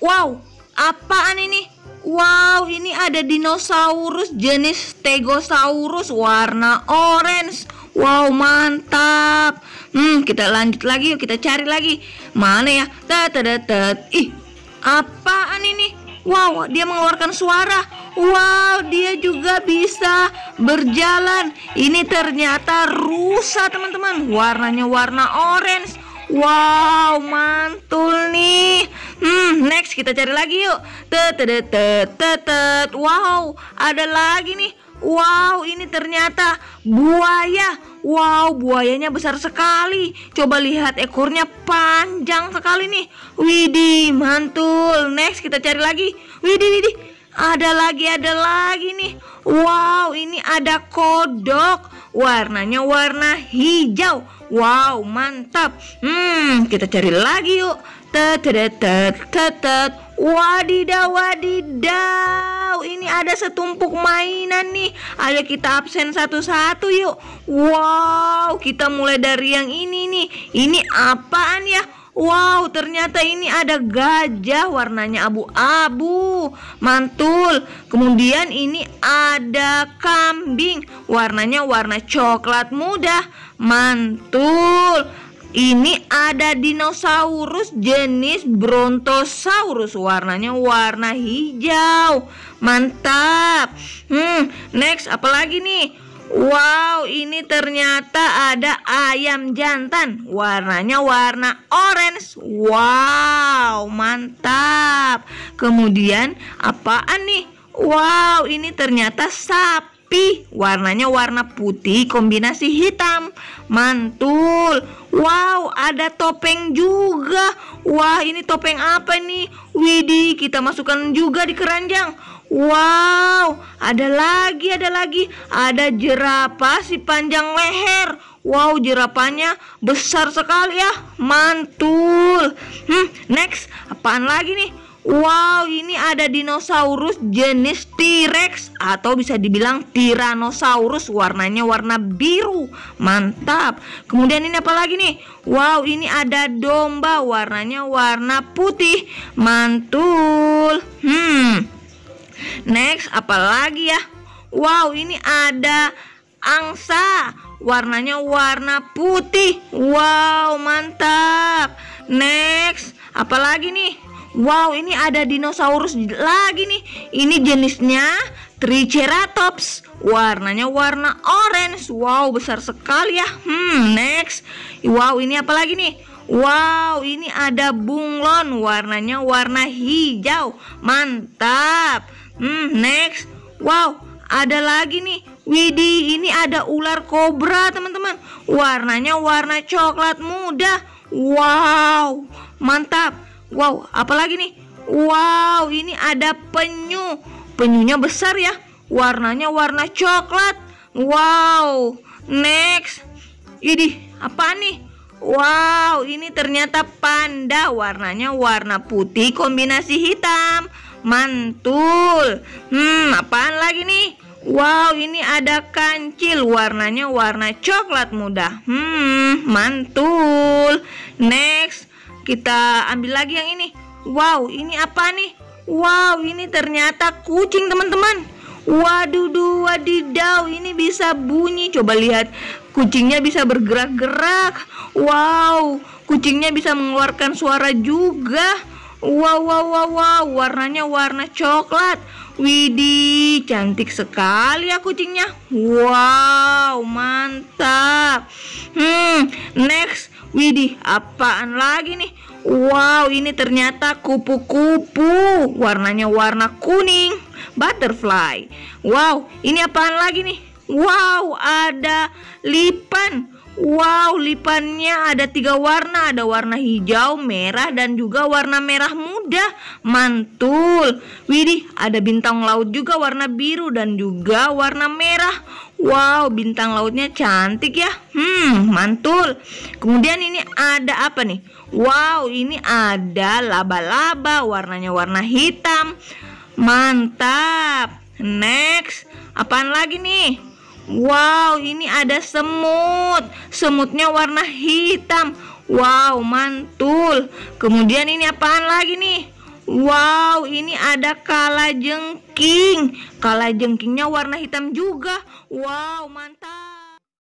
Wow, apaan ini? Wow, ini ada dinosaurus jenis Stegosaurus warna orange. Wow, mantap. Hmm, kita lanjut lagi yuk, kita cari lagi. Mana ya? Tatatat. Ih, apaan ini? Wow, dia mengeluarkan suara. Wow, dia juga bisa berjalan. Ini ternyata rusa, teman-teman. Warnanya warna orange. Wow, mantul nih. Hmm, next kita cari lagi yuk. Tetetetetetet. Wow, ada lagi nih. Wow, ini ternyata buaya. Wow, buayanya besar sekali. Coba lihat ekornya panjang sekali nih. Widih, mantul. Next kita cari lagi. Widih, widih. Ada lagi, ada lagi nih. Wow, ini ada kodok. Warnanya warna hijau. Wow, mantap. Hmm, kita cari lagi yuk. Tetetetetetet. Wadidaw, wadidaw Ini ada setumpuk mainan nih Ayo kita absen satu-satu yuk Wow, kita mulai dari yang ini nih Ini apaan ya? Wow, ternyata ini ada gajah warnanya abu-abu. Mantul. Kemudian ini ada kambing warnanya warna coklat muda. Mantul. Ini ada dinosaurus jenis Brontosaurus warnanya warna hijau. Mantap. Hmm, next apalagi nih? Wow, ini ternyata ada ayam jantan. Warnanya warna orange. Wow, mantap. Kemudian apaan nih? Wow, ini ternyata sapi tapi warnanya warna putih kombinasi hitam. Mantul. Wow, ada topeng juga. Wah, ini topeng apa ini? Widih, kita masukkan juga di keranjang. Wow, ada lagi, ada lagi. Ada jerapah si panjang leher. Wow, jerapahnya besar sekali ya. Mantul. Hmm, next, apaan lagi nih? Wow, ini ada dinosaurus jenis T-Rex atau bisa dibilang Tyrannosaurus warnanya warna biru. Mantap. Kemudian ini apa lagi nih? Wow, ini ada domba warnanya warna putih. Mantul. Hmm. Next apa lagi ya? Wow, ini ada angsa warnanya warna putih. Wow, mantap. Next, apa lagi nih? Wow, ini ada dinosaurus lagi nih. Ini jenisnya Triceratops. Warnanya warna orange. Wow, besar sekali ya. Hmm, next. Wow, ini apa lagi nih? Wow, ini ada bunglon. Warnanya warna hijau. Mantap. Hmm, next. Wow, ada lagi nih. Widi, ini ada ular kobra, teman-teman. Warnanya warna coklat muda. Wow, mantap. Wow, apalagi nih? Wow, ini ada penyu. Penyunya besar ya. Warnanya warna coklat. Wow. Next. Ini apa nih? Wow, ini ternyata panda. Warnanya warna putih kombinasi hitam. Mantul. Hmm, apaan lagi nih? Wow, ini ada kancil. Warnanya warna coklat muda. Hmm, mantul. Next. Kita ambil lagi yang ini. Wow, ini apa nih? Wow, ini ternyata kucing, teman-teman. Waduh, dua wadidaw, ini bisa bunyi. Coba lihat, kucingnya bisa bergerak-gerak. Wow, kucingnya bisa mengeluarkan suara juga. Wow, wow, wow, wow, warnanya warna coklat. Widih, cantik sekali ya kucingnya. Wow, mantap. Hmm, next Widih, apaan lagi nih? Wow, ini ternyata kupu-kupu. Warnanya warna kuning, butterfly. Wow, ini apaan lagi nih? Wow, ada lipan. Wow, lipannya ada tiga warna, ada warna hijau, merah, dan juga warna merah muda. Mantul. Widih, ada bintang laut juga warna biru dan juga warna merah. Wow, bintang lautnya cantik ya. Hmm, mantul. Kemudian ini ada apa nih? Wow, ini ada laba-laba, warnanya warna hitam. Mantap. Next, apaan lagi nih? Wow, ini ada semut. Semutnya warna hitam. Wow, mantul. Kemudian ini apaan lagi nih? Wow, ini ada kalajengking. Kalajengkingnya warna hitam juga. Wow, mantap.